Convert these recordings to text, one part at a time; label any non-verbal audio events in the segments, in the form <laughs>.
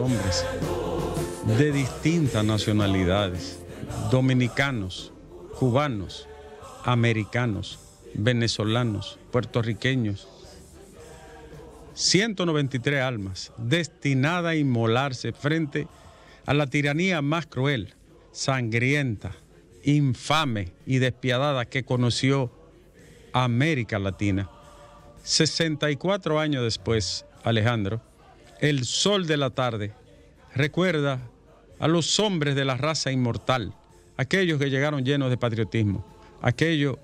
hombres de distintas nacionalidades, dominicanos, cubanos, americanos, venezolanos, puertorriqueños. 193 almas destinadas a inmolarse frente a la tiranía más cruel, sangrienta, infame y despiadada que conoció América Latina. 64 años después, Alejandro, el sol de la tarde. Recuerda a los hombres de la raza inmortal, aquellos que llegaron llenos de patriotismo, aquellos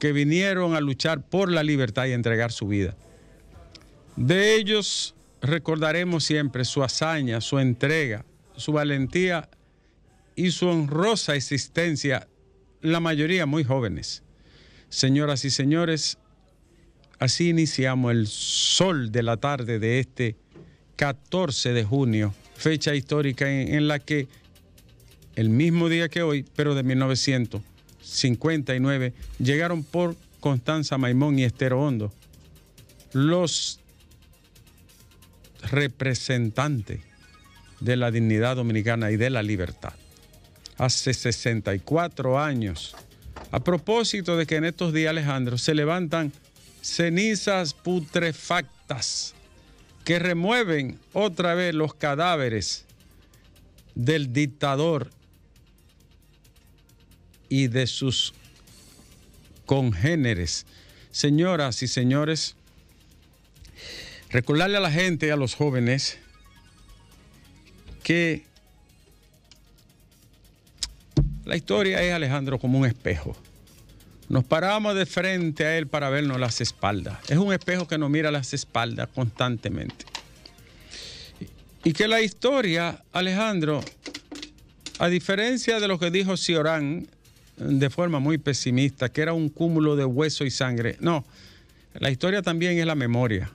que vinieron a luchar por la libertad y entregar su vida. De ellos recordaremos siempre su hazaña, su entrega, su valentía y su honrosa existencia, la mayoría muy jóvenes. Señoras y señores, así iniciamos el sol de la tarde de este 14 de junio, fecha histórica en, la que el mismo día que hoy, pero de 1959, llegaron por Constanza Maimón y Estero Hondo los representantes de la dignidad dominicana y de la libertad. Hace 64 años. A propósito de que en estos días, Alejandro, se levantan cenizas putrefactas que remueven otra vez los cadáveres del dictador y de sus congéneres. Señoras y señores, recordarle a la gente, a los jóvenes, que la historia es Alejandro como un espejo. Nos paramos de frente a Él para vernos las espaldas. Es un espejo que nos mira las espaldas constantemente. Y que la historia, Alejandro, a diferencia de lo que dijo Ciorán eh, de forma muy pesimista, que era un cúmulo de hueso y sangre, no, la historia también es la memoria.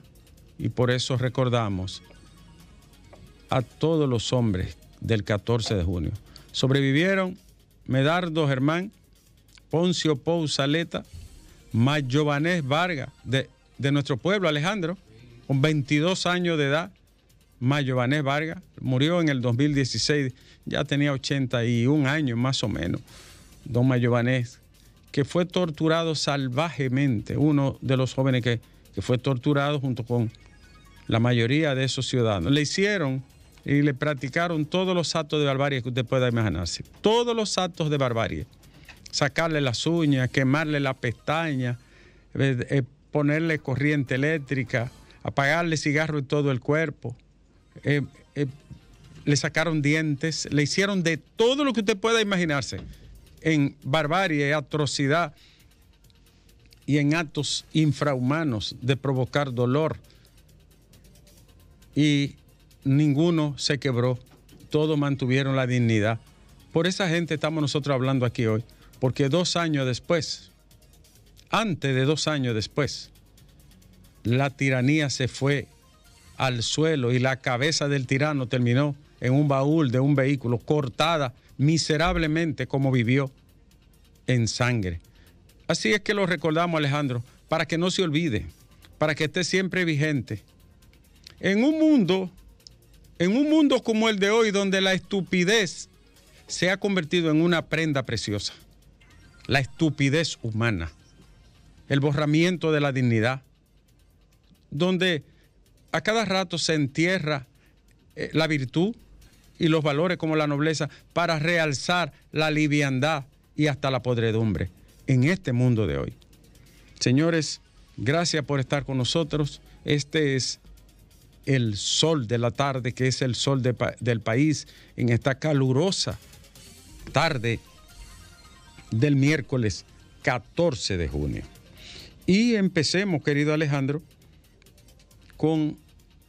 Y por eso recordamos a todos los hombres del 14 de junio. Sobrevivieron Medardo Germán, Poncio Pousaleta, Saleta, Vargas, de, de, nuestro pueblo, Alejandro, con 22 años de edad, Mayovanés Vargas, murió en el 2016, ya tenía 81 años más o menos, don Mayovanés, que fue torturado salvajemente, uno de los jóvenes que, que fue torturado junto con la mayoría de esos ciudadanos. Le hicieron y le practicaron todos los actos de barbarie que usted pueda imaginarse, todos los actos de barbarie sacarle las uñas, quemarle la pestaña, eh, eh, ponerle corriente eléctrica, apagarle cigarro en todo el cuerpo. Eh, le sacaron dientes, le hicieron de todo lo que usted pueda imaginarse en barbarie, atrocidad y en actos infrahumanos de provocar dolor. Y ninguno se quebró, todos mantuvieron la dignidad. Por esa gente estamos nosotros hablando aquí hoy. Porque dos años después, antes de dos años después, la tiranía se fue al suelo y la cabeza del tirano terminó en un baúl de un vehículo, cortada miserablemente como vivió en sangre. Así es que lo recordamos, Alejandro, para que no se olvide, para que esté siempre vigente. En un mundo, en un mundo como el de hoy, donde la estupidez se ha convertido en una prenda preciosa la estupidez humana, el borramiento de la dignidad, donde a cada rato se entierra eh, la virtud y los valores como la nobleza para realzar la liviandad y hasta la podredumbre en este mundo de hoy. Señores, gracias por estar con nosotros. Este es el sol de la tarde, que es el sol del país en esta calurosa tarde del miércoles 14 de junio. Y empecemos, querido Alejandro, con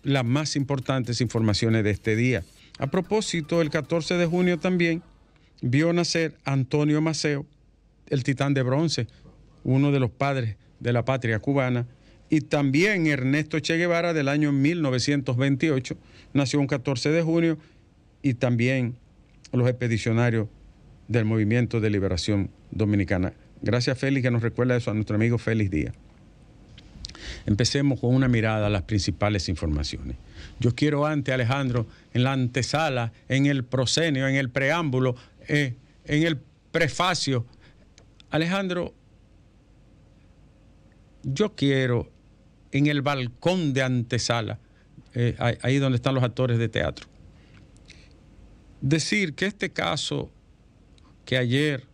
las más importantes informaciones de este día. A propósito, el 14 de junio también vio nacer Antonio Maceo, el titán de bronce, uno de los padres de la patria cubana, y también Ernesto Che Guevara del año 1928, nació un 14 de junio, y también los expedicionarios del Movimiento de Liberación Dominicana. Gracias Félix, que nos recuerda eso a nuestro amigo Félix Díaz. Empecemos con una mirada a las principales informaciones. Yo quiero antes, Alejandro, en la antesala, en el prosenio, en el preámbulo, eh, en el prefacio. Alejandro, yo quiero en el balcón de antesala, eh, ahí donde están los actores de teatro, decir que este caso que ayer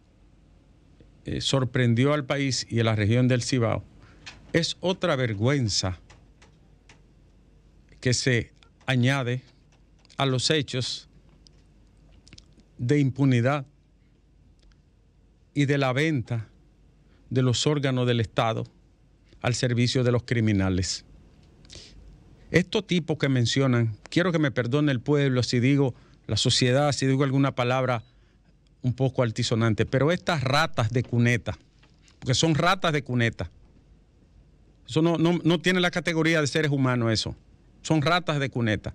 eh, sorprendió al país y a la región del Cibao, es otra vergüenza que se añade a los hechos de impunidad y de la venta de los órganos del Estado al servicio de los criminales. Estos tipos que mencionan, quiero que me perdone el pueblo si digo la sociedad, si digo alguna palabra un poco altisonante, pero estas ratas de cuneta, porque son ratas de cuneta, eso no, tiene la categoría de seres humanos eso, son ratas de cuneta.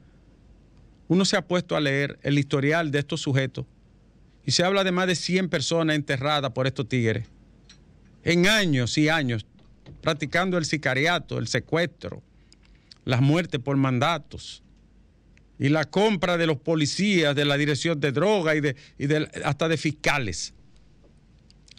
Uno se ha puesto a leer el historial de estos sujetos y se habla de más de 100 personas enterradas por estos tigres, en años y años, practicando el sicariato, el secuestro, las muertes por mandatos, y la compra de los policías, de la dirección de droga y, de, hasta de fiscales,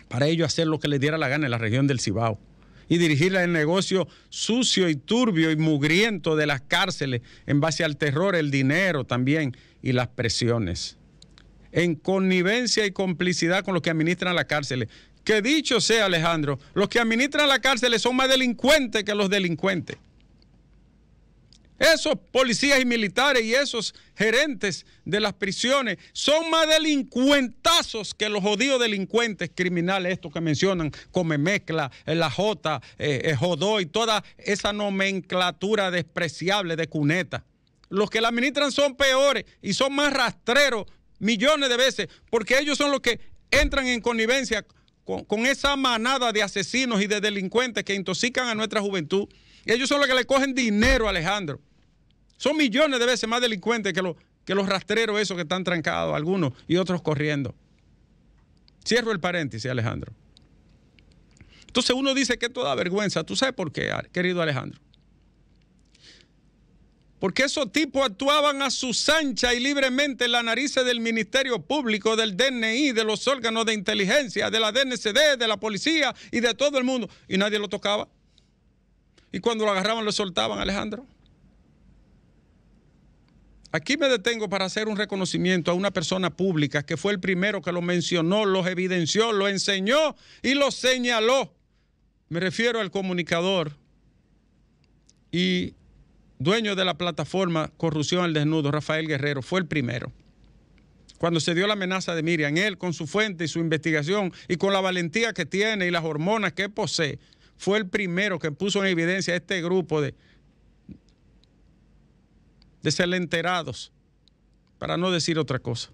para ellos hacer lo que les diera la gana en la región del Cibao y dirigirla el negocio sucio y turbio y mugriento de las cárceles en base al terror, el dinero también y las presiones. En connivencia y complicidad con los que administran las cárceles. Que dicho sea, Alejandro, los que administran las cárceles son más delincuentes que los delincuentes. Esos policías y militares y esos gerentes de las prisiones son más delincuentazos que los jodidos delincuentes criminales, estos que mencionan, come mezcla, eh, la J, eh, eh y toda esa nomenclatura despreciable de cuneta. Los que la administran son peores y son más rastreros millones de veces, porque ellos son los que entran en connivencia con esa manada de asesinos y de delincuentes que intoxican a nuestra juventud. Y ellos son los que le cogen dinero a Alejandro. Son millones de veces más delincuentes que los, que los rastreros esos que están trancados, algunos y otros corriendo. Cierro el paréntesis, Alejandro. Entonces uno dice que toda vergüenza. ¿Tú sabes por qué, querido Alejandro? Porque esos tipos actuaban a su anchas y libremente en la nariz del Ministerio Público, del DNI, de los órganos de inteligencia, de la DNCD, de la policía y de todo el mundo. Y nadie lo tocaba. Y cuando lo agarraban, lo soltaban, Alejandro. Aquí me detengo para hacer un reconocimiento a una persona pública que fue el primero que lo mencionó, lo evidenció, lo enseñó y lo señaló. Me refiero al comunicador y dueño de la plataforma Corrupción al Desnudo, Rafael Guerrero, fue el primero. Cuando se dio la amenaza de Miriam, él con su fuente y su investigación y con la valentía que tiene y las hormonas que posee, fue el primero que puso en evidencia este grupo de, de enterados, para no decir otra cosa.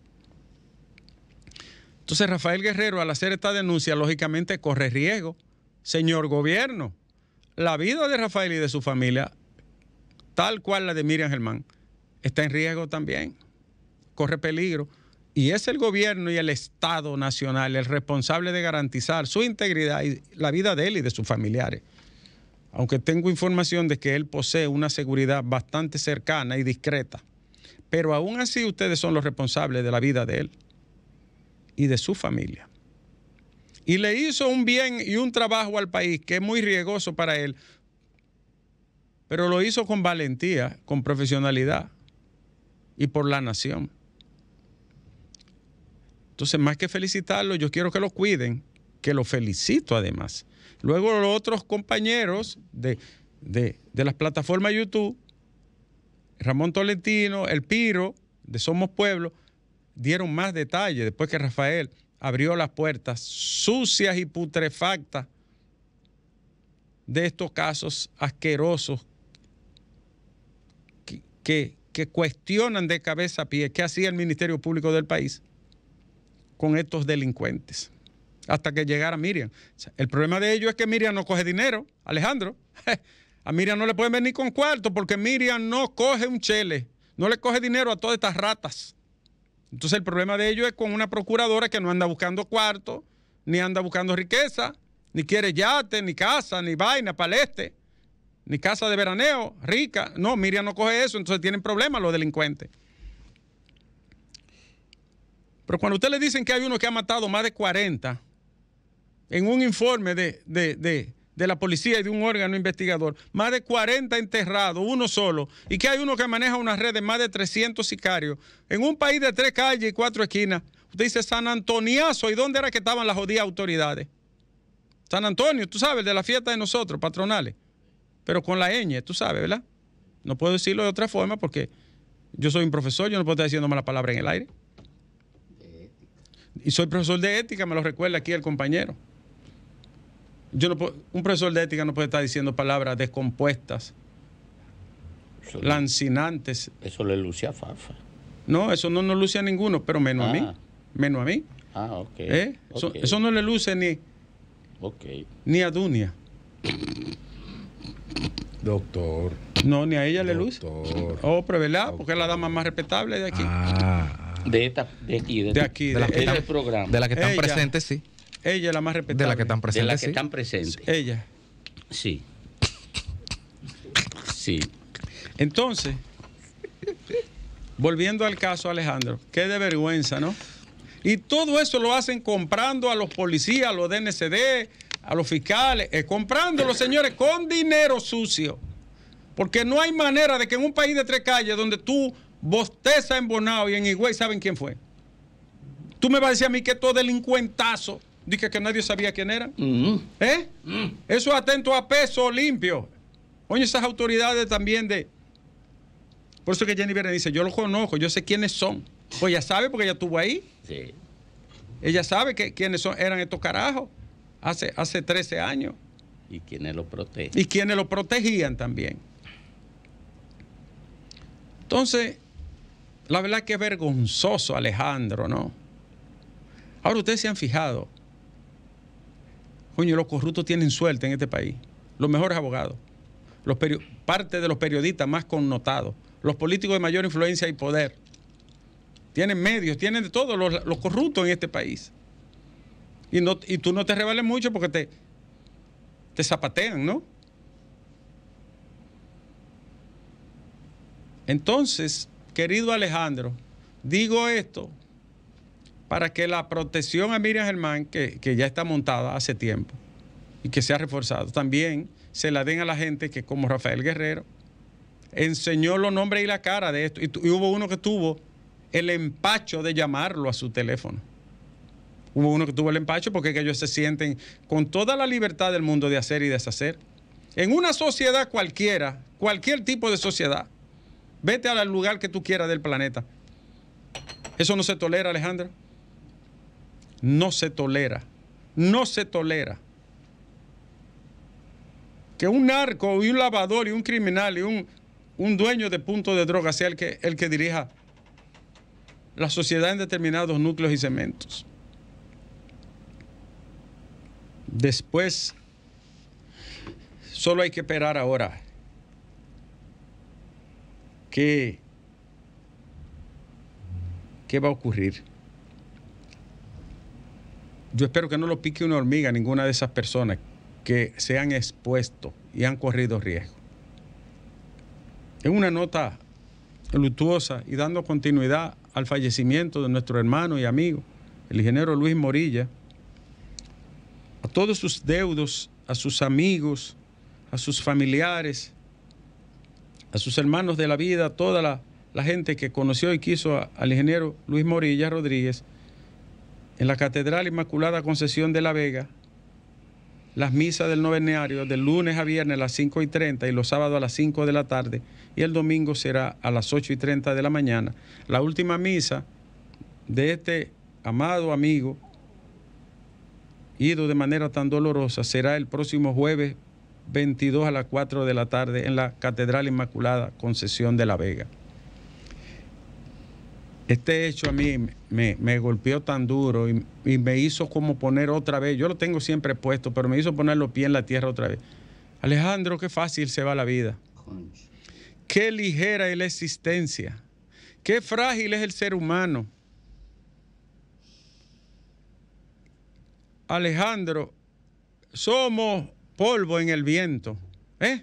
Entonces Rafael Guerrero al hacer esta denuncia lógicamente corre riesgo. Señor gobierno, la vida de Rafael y de su familia, tal cual la de Miriam Germán, está en riesgo también, corre peligro. Y es el gobierno y el Estado Nacional el responsable de garantizar su integridad y la vida de él y de sus familiares. Aunque tengo información de que él posee una seguridad bastante cercana y discreta. Pero aún así ustedes son los responsables de la vida de él y de su familia. Y le hizo un bien y un trabajo al país que es muy riesgoso para él, pero lo hizo con valentía, con profesionalidad y por la nación. Entonces, más que felicitarlo, yo quiero que lo cuiden, que lo felicito además. Luego los otros compañeros de, de, las plataformas YouTube, Ramón Tolentino, El Piro, de Somos Pueblo, dieron más detalles después que Rafael abrió las puertas sucias y putrefactas de estos casos asquerosos que, que, que cuestionan de cabeza a pie qué hacía el Ministerio Público del país con estos delincuentes. Hasta que llegara Miriam. El problema de ellos es que Miriam no coge dinero, Alejandro. <laughs> A Miriam no le pueden venir con cuarto porque Miriam no coge un chele, no le coge dinero a todas estas ratas. Entonces el problema de ellos es con una procuradora que no anda buscando cuarto, ni anda buscando riqueza, ni quiere yate, ni casa, ni vaina, este, ni casa de veraneo, rica. No, Miriam no coge eso, entonces tienen problemas los delincuentes. Pero cuando usted le dicen que hay uno que ha matado más de 40, en un informe de, la policía y de un órgano investigador, más de 40 enterrados, uno solo, y que hay uno que maneja una red de más de 300 sicarios, en un país de tres calles y cuatro esquinas, usted dice San Antoniazo, ¿y dónde era que estaban las jodidas autoridades? San Antonio, tú sabes, de la fiesta de nosotros, patronales, pero con la ñ, tú sabes, ¿verdad? No puedo decirlo de otra forma porque yo soy un profesor, yo no puedo estar diciendo la palabra en el aire. Y soy profesor de ética, me lo recuerda aquí el compañero. Yo un profesor de ética no puede estar diciendo palabras descompuestas, lancinantes. Eso le luce a Fafa. No, eso no nos luce a ninguno, pero menos a mí. Ah. Menos a mí. Ah, ¿Eh? ok. Eso, no le luce ni, okay. ni a Dunia. Doctor. No, ni a ella le luce. Oh, pero ¿verdad? Porque es la dama más respetable de aquí. Ah. De, esta, de aquí, de, de la que están, De la que están presentes, sí. Ella es la más respetable. De la que están presentes. De la que están presentes. Ella. Sí. Sí. Entonces, volviendo al caso, Alejandro, qué de vergüenza, ¿no? Y todo eso lo hacen comprando a los policías, a los DNCD, a los fiscales, comprando los señores, con dinero sucio. Porque no hay manera de que en un país de tres calles donde tú Bosteza en Bonao y en Higüey, ¿saben quién fue? Tú me vas a decir a mí que todo delincuentazo. Dije que nadie sabía quién era. Mm. ¿Eh? Mm. Eso atento a peso limpio. Oye, esas autoridades también de. Por eso que Jenny dice: Yo los conozco, yo sé quiénes son. Pues ya sabe, porque ella estuvo ahí. Sí. Ella sabe que, quiénes son, eran estos carajos hace, hace 13 años. Y quiénes lo protegían. Y quienes lo protegían también. Entonces, la verdad que es vergonzoso, Alejandro, ¿no? Ahora ustedes se han fijado. Coño, los corruptos tienen suerte en este país. Los mejores abogados. Los parte de los periodistas más connotados. Los políticos de mayor influencia y poder. Tienen medios, tienen de todo los, corruptos en este país. Y, no, y tú no te rebales mucho porque te, te zapatean, ¿no? Entonces, Querido Alejandro, digo esto para que la protección a Miriam Germán, que, ya está montada hace tiempo y que se ha reforzado, también se la den a la gente que como Rafael Guerrero enseñó los nombres y la cara de esto. Y, hubo uno que tuvo el empacho de llamarlo a su teléfono. Hubo uno que tuvo el empacho porque ellos se sienten con toda la libertad del mundo de hacer y deshacer. En una sociedad cualquiera, cualquier tipo de sociedad, Vete al lugar que tú quieras del planeta. Eso no se tolera, Alejandra. No se tolera. No se tolera. Que un narco y un lavador y un criminal y un, dueño de punto de droga sea el que, el que dirija la sociedad en determinados núcleos y cementos. Después, solo hay que esperar ahora ¿Qué, va a ocurrir? Yo espero que no lo pique una hormiga ninguna de esas personas que se han expuesto y han corrido riesgo. En una nota luctuosa y dando continuidad al fallecimiento de nuestro hermano y amigo, el ingeniero Luis Morilla, a todos sus deudos, a sus amigos, a sus familiares, a sus hermanos de la vida, a toda la, gente que conoció y quiso al ingeniero Luis Morilla Rodríguez, en la Catedral Inmaculada Concesión de La Vega, las misas del novenario de lunes a viernes a las 5 y 30 y los sábados a las 5 de la tarde y el domingo será a las 8 y 30 de la mañana. La última misa de este amado amigo, ido de manera tan dolorosa, será el próximo jueves 22 a las 4 de la tarde en la Catedral Inmaculada Concesión de la Vega. Este hecho a mí me, golpeó tan duro y, y, me hizo como poner otra vez, yo lo tengo siempre puesto, pero me hizo poner los pies en la tierra otra vez. Alejandro, qué fácil se va la vida. Qué ligera es la existencia. Qué frágil es el ser humano. Alejandro, somos polvo en el viento. ¿Eh?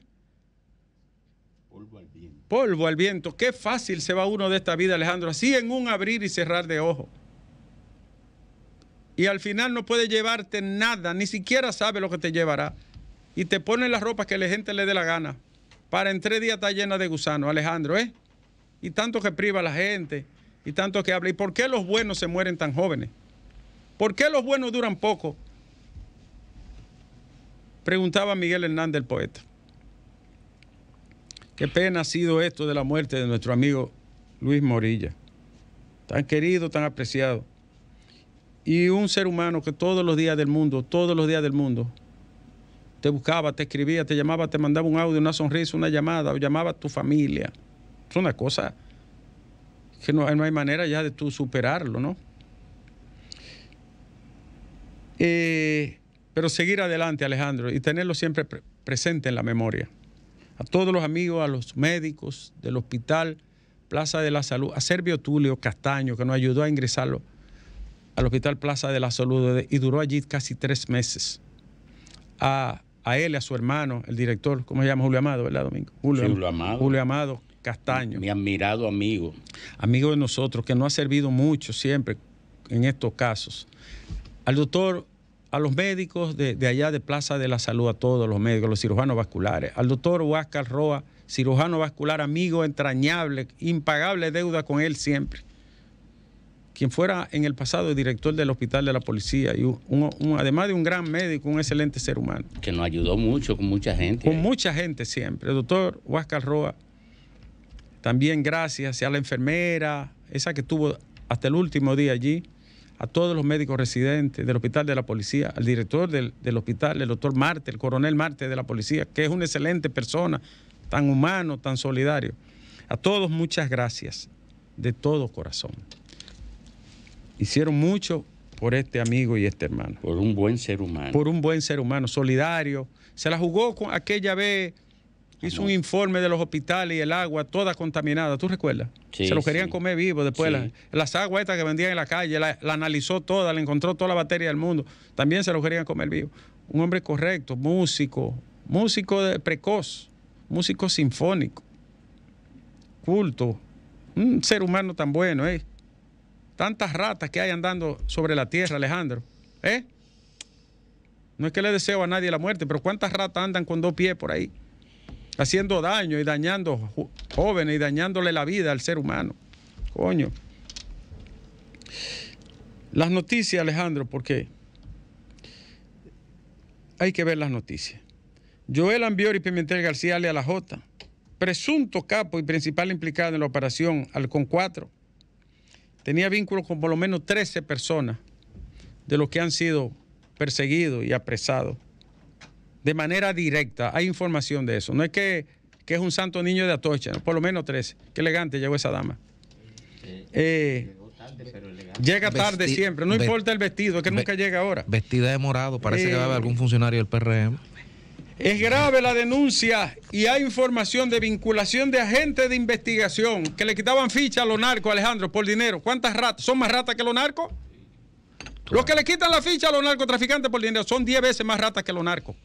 Polvo al viento. Polvo al viento. Qué fácil se va uno de esta vida, Alejandro, así en un abrir y cerrar de ojos. Y al final no puede llevarte nada, ni siquiera sabe lo que te llevará. Y te ponen las ropa que la gente le dé la gana. Para en tres días está llena de gusanos, Alejandro, ¿eh? Y tanto que priva a la gente, y tanto que habla. ¿Y por qué los buenos se mueren tan jóvenes? ¿Por qué los buenos duran poco? Preguntaba Miguel Hernández, el poeta. Qué pena ha sido esto de la muerte de nuestro amigo Luis Morilla, tan querido, tan apreciado. Y un ser humano que todos los días del mundo, todos los días del mundo, te buscaba, te escribía, te llamaba, te mandaba un audio, una sonrisa, una llamada, o llamaba a tu familia. Es una cosa que no, no hay manera ya de tú superarlo, ¿no? Eh, pero seguir adelante, Alejandro, y tenerlo siempre presente en la memoria. A todos los amigos, a los médicos del hospital Plaza de la Salud, a Servio Tulio Castaño, que nos ayudó a ingresarlo al hospital Plaza de la Salud y duró allí casi tres meses. A, a él, a su hermano, el director, ¿cómo se llama? Julio Amado, ¿verdad, Domingo? Julio Amado. Julio Amado Castaño. Mi admirado amigo. Amigo de nosotros, que nos ha servido mucho siempre en estos casos. Al doctor a los médicos de, allá de Plaza de la Salud, a todos los médicos, los cirujanos vasculares, al doctor Huáscar Roa, cirujano vascular, amigo entrañable, impagable deuda con él siempre. Quien fuera en el pasado director del Hospital de la Policía y además de un gran médico, un excelente ser humano. Que nos ayudó mucho con mucha gente. Con mucha gente siempre. El doctor Huáscar Roa, también gracias a la enfermera, esa que estuvo hasta el último día allí, a todos los médicos residentes del hospital de la policía, al director del, hospital, el doctor Marte, el coronel Marte de la policía, que es una excelente persona, tan humano, tan solidario. A todos muchas gracias, de todo corazón. Hicieron mucho por este amigo y este hermano. Por un buen ser humano. Por un buen ser humano, solidario. Se la jugó con aquella vez Hizo un informe de los hospitales y el agua, toda contaminada, ¿tú recuerdas? se lo querían comer vivo después. las aguas estas que vendían en la calle, la, analizó toda, le encontró toda la batería del mundo. También se lo querían comer vivo. Un hombre correcto, músico, músico precoz, músico sinfónico, culto, un ser humano tan bueno, ¿eh? Tantas ratas que hay andando sobre la tierra, Alejandro, ¿eh? No es que le deseo a nadie la muerte, pero ¿cuántas ratas andan con dos pies por ahí? haciendo daño y dañando jóvenes y dañándole la vida al ser humano. Coño. Las noticias, Alejandro, porque hay que ver las noticias. Joel Ambiori Pimentel García le a la J, presunto capo y principal implicado en la operación Alcon 4, tenía vínculos con por lo menos 13 personas de los que han sido perseguidos y apresados de manera directa. Hay información de eso. No es que, es un santo niño de Atocha, por lo menos 13. Qué elegante llegó esa dama. Eh, llega tarde siempre, no importa el vestido, que nunca llega ahora. Vestida de morado, parece que va eh, algún funcionario del PRM. Es grave la denuncia y hay información de vinculación de agentes de investigación que le quitaban ficha a los narcos, Alejandro, por dinero. ¿Cuántas ratas? ¿Son más ratas que los narcos? Los que le quitan la ficha a los narcotraficantes por dinero son 10 veces más ratas que los narcos.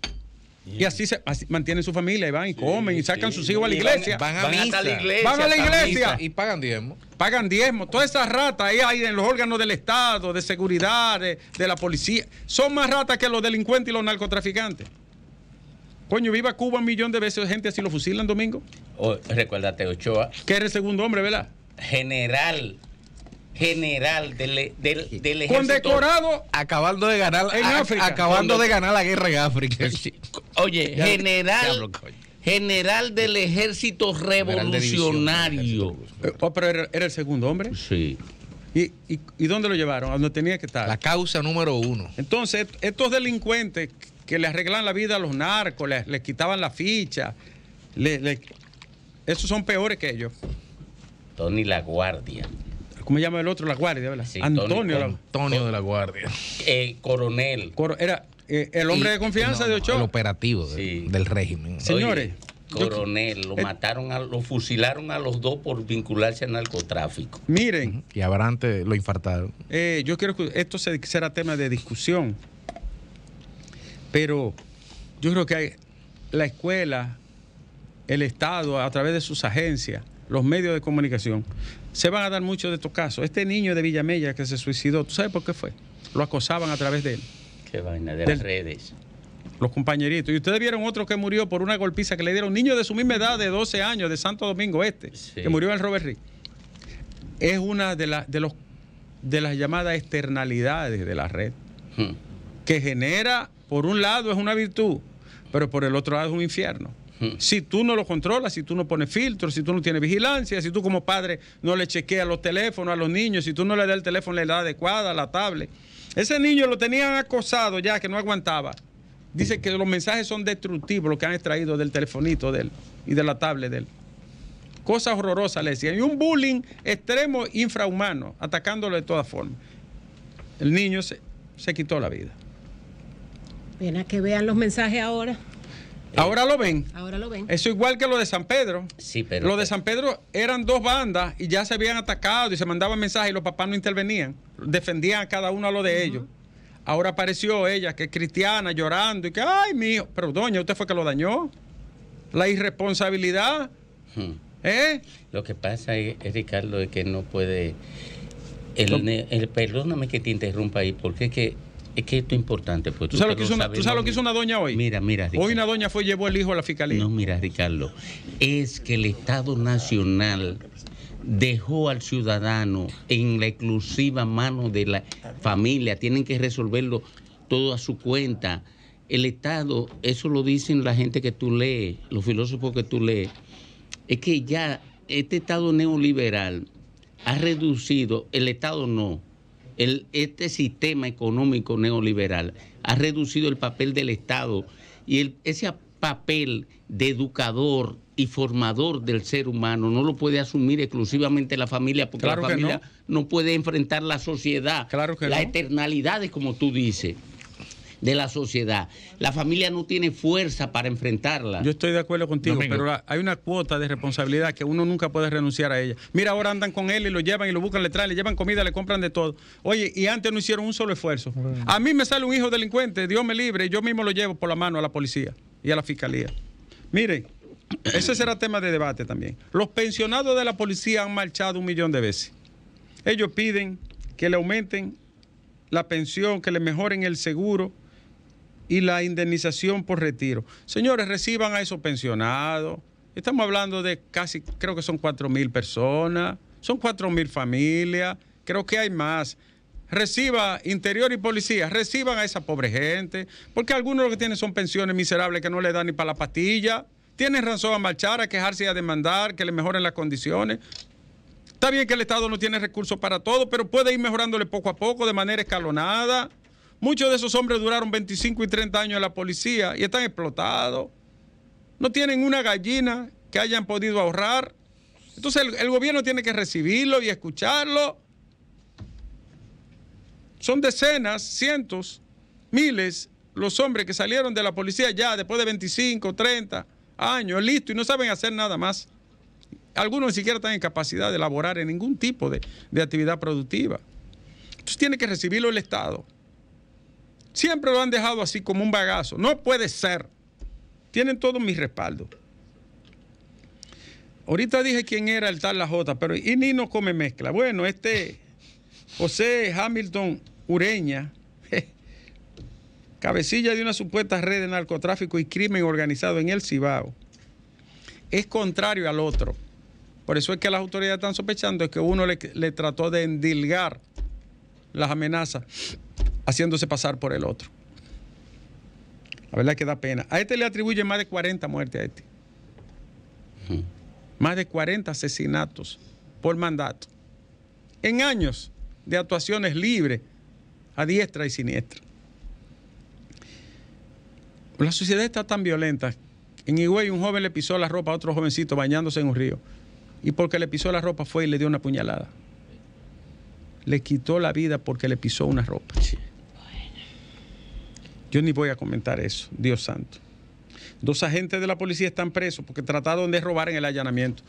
Y así se mantienen su familia y van y comen y sacan sus hijos a la iglesia. Van, a la iglesia. y pagan diezmo. Pagan diezmo. Todas esas ratas ahí en los órganos del Estado, de seguridad, de, la policía. Son más ratas que los delincuentes y los narcotraficantes. Coño, viva Cuba un millón de veces, gente así lo fusilan domingo. Oh, recuérdate, Ochoa. Que eres el segundo hombre, ¿verdad? General general del, del, del ejército. Condecorado. Acabando de ganar, en África. Acabando de ganar la guerra en África. Oye, general. general del ejército revolucionario. Eh, oh, pero era, el segundo hombre. Sí. ¿Y, y, dónde lo llevaron? ¿A dónde tenía que estar? La causa número uno. Entonces, estos delincuentes que le arreglan la vida a los narcos, les, quitaban la ficha, esos son peores que ellos. Tony La Guardia. ¿Cómo se llama el otro? La Guardia, ¿verdad? Antonio, Antonio, de la Guardia. Eh, coronel. era eh, el hombre de confianza de Ochoa. El operativo del régimen. Señores. coronel, lo eh, mataron, lo fusilaron a los dos por vincularse al narcotráfico. Miren. Y Abrante lo infartaron. yo quiero que esto será tema de discusión, pero yo creo que la escuela, el Estado, a través de sus agencias, los medios de comunicación, se van a dar muchos de estos casos. Este niño de Villamella que se suicidó, ¿tú sabes por qué fue? Lo acosaban a través de él. Qué vaina, de, las redes. Los compañeritos. Y ustedes vieron otro que murió por una golpiza que le dieron, un niño de su misma edad, de 12 años, de Santo Domingo Este, que murió en Robert Rick. Es una de, las de, los, de las llamadas externalidades de la red, hmm. que genera, por un lado, es una virtud, pero por el otro lado es un infierno. Mm. Si tú no lo controlas, si tú no pones filtros, si tú no tienes vigilancia, si tú como padre no le chequeas los teléfonos a los niños, si tú no le das el teléfono la edad adecuada, la tablet. Ese niño lo tenían acosado ya, que no aguantaba. Dice que los mensajes son destructivos, lo que han extraído del telefonito de él y de la tablet de él. Cosas horrorosas le decían. Y un bullying extremo infrahumano, atacándolo de todas formas. El niño se, quitó la vida. Ven a que vean los mensajes ahora. Ahora lo ven. Ahora lo ven. Eso igual que lo de San Pedro. Sí, pero. Lo de San Pedro eran dos bandas y ya se habían atacado y se mandaban mensajes y los papás no intervenían. Defendían a cada uno a lo de ellos. Ahora apareció ella, que es cristiana, llorando y que, ay, mío, pero doña, usted fue que lo dañó. La irresponsabilidad. Hmm. ¿Eh? Lo que pasa, es, Ricardo, es que no puede. El, perdóname que te interrumpa ahí, porque es que es que esto es importante. Pues, ¿Tú, sabes, lo que, hizo una doña hoy? Mira, mira. Hoy una doña fue y llevó el hijo a la fiscalía. No, mira, Ricardo. Es que el Estado Nacional dejó al ciudadano en la exclusiva mano de la familia. Tienen que resolverlo todo a su cuenta. El Estado, eso lo dicen la gente que tú lees, los filósofos que tú lees, es que ya este Estado neoliberal ha reducido, el Estado no, el, este sistema económico neoliberal ha reducido el papel del Estado y el, ese papel de educador y formador del ser humano no lo puede asumir exclusivamente la familia porque la familia no. puede enfrentar la sociedad, La eternalidad es como tú dices de la sociedad. La familia no tiene fuerza para enfrentarla. Yo estoy de acuerdo contigo, pero hay una cuota de responsabilidad que uno nunca puede renunciar a ella. Mira, ahora andan con él y lo llevan y lo buscan, le traen, le llevan comida, le compran de todo. Oye, y antes no hicieron un solo esfuerzo. A mí me sale un hijo delincuente, Dios me libre, yo mismo lo llevo por la mano a la policía y a la fiscalía. Miren, ese será tema de debate también. Los pensionados de la policía han marchado un millón de veces. Ellos piden que le aumenten la pensión, que le mejoren el seguro, y la indemnización por retiro. Señores, reciban a esos pensionados. Estamos hablando de casi, creo que son cuatro mil personas, son cuatro mil familias, creo que hay más. Reciba interior y policía, reciban a esa pobre gente, porque algunos lo que tienen son pensiones miserables que no le dan ni para la pastilla. Tienen razón a marchar, a quejarse y a demandar que le mejoren las condiciones. Está bien que el Estado no tiene recursos para todo, pero puede ir mejorándole poco a poco, de manera escalonada. Muchos de esos hombres duraron 25 y 30 años en la policía y están explotados. No tienen una gallina que hayan podido ahorrar. Entonces el, gobierno tiene que recibirlo y escucharlo. Son decenas, cientos, miles los hombres que salieron de la policía ya después de 25, 30 años, listos y no saben hacer nada más. Algunos ni siquiera están en capacidad de elaborar en ningún tipo de, de actividad productiva. Entonces tiene que recibirlo el Estado. Siempre lo han dejado así como un bagazo. No puede ser. Tienen todo mi respaldo. Ahorita dije quién era el tal La Jota, pero y ni no come mezcla. Bueno, este José Hamilton Ureña, <laughs> cabecilla de una supuesta red de narcotráfico y crimen organizado en el Cibao, es contrario al otro. Por eso es que las autoridades están sospechando que uno le trató de endilgar las amenazas haciéndose pasar por el otro. La verdad que da pena. A este le atribuye más de 40 muertes a este. Más de 40 asesinatos por mandato. En años de actuaciones libres a diestra y siniestra. La sociedad está tan violenta. En Higüey un joven le pisó la ropa a otro jovencito bañándose en un río. Y porque le pisó la ropa fue y le dio una puñalada. Le quitó la vida porque le pisó una ropa. Yo ni voy a comentar eso, Dios santo. Dos agentes de la policía están presos porque trataron de robar en el allanamiento.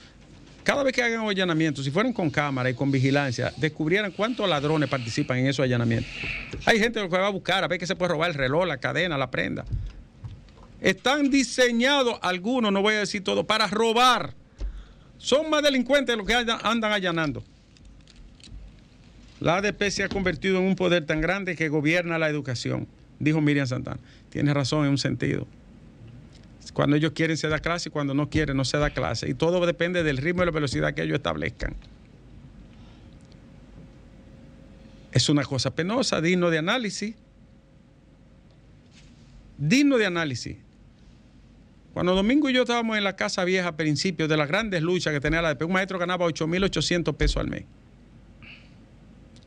Cada vez que hagan allanamiento si fueran con cámara y con vigilancia, descubrieran cuántos ladrones participan en esos allanamientos. Hay gente que va a buscar a ver qué se puede robar el reloj, la cadena, la prenda. Están diseñados algunos, no voy a decir todo, para robar. Son más delincuentes los que andan allanando. La ADP se ha convertido en un poder tan grande que gobierna la educación dijo Miriam Santana. ...tiene razón en un sentido. Cuando ellos quieren se da clase y cuando no quieren no se da clase. Y todo depende del ritmo y la velocidad que ellos establezcan. Es una cosa penosa, digno de análisis. Digno de análisis. Cuando Domingo y yo estábamos en la Casa Vieja a principios de las grandes luchas que tenía la DP, un maestro ganaba 8.800 pesos al mes.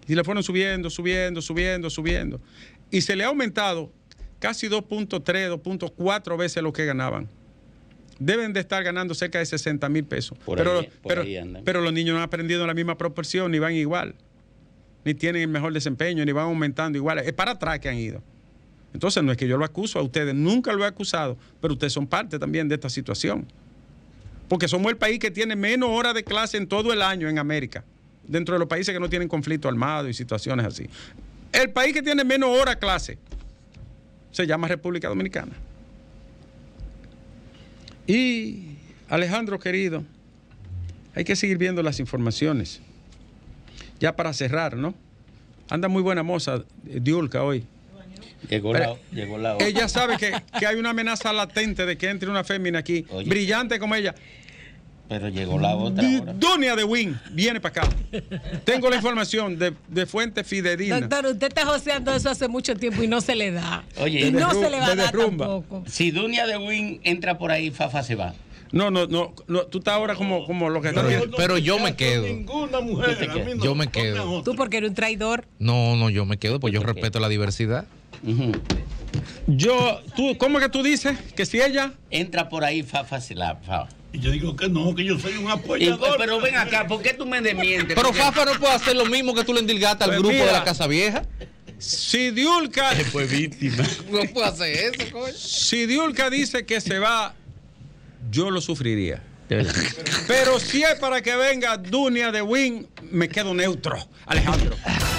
Y le fueron subiendo, subiendo, subiendo, subiendo y se le ha aumentado casi 2.3, 2.4 veces lo que ganaban. Deben de estar ganando cerca de 60 mil pesos. pero, los niños no han aprendido la misma proporción, ni van igual, ni tienen el mejor desempeño, ni van aumentando igual. Es para atrás que han ido. Entonces no es que yo lo acuso a ustedes, nunca lo he acusado, pero ustedes son parte también de esta situación. Porque somos el país que tiene menos horas de clase en todo el año en América, dentro de los países que no tienen conflicto armado y situaciones así. El país que tiene menos hora clase se llama República Dominicana. Y Alejandro querido, hay que seguir viendo las informaciones. Ya para cerrar, ¿no? Anda muy buena moza eh, Diulca hoy. Llegó la, hora. Ella sabe que, hay una amenaza latente de que entre una fémina aquí, brillante como ella. Pero llegó la otra. Dunia de Win viene para acá. Tengo la información de, de fuente fidedigna. Doctor, usted está joseando eso hace mucho tiempo y no se le da. no se le va a dar tampoco. Si Dunia de Win entra por ahí, Fafa se va. No, no, no, tú estás ahora como, como lo que Pero, yo me quedo. yo me quedo. ¿Tú porque eres un traidor? No, no, yo me quedo, pues yo respeto la diversidad. Yo, tú, ¿cómo que tú dices? Que si ella. Entra por ahí, Fafa se la. Fafa yo digo que no, que yo soy un apoyador. pero ven acá, ¿por qué tú me desmientes? Pero Fafa no puede hacer lo mismo que tú le endilgaste al pues grupo de la Casa Vieja. Si Diulca. <laughs> Fue víctima. No puede hacer eso, coño. Si Diulca dice que se va, yo lo sufriría. Pero si es para que venga Dunia de Wynn, me quedo neutro. Alejandro.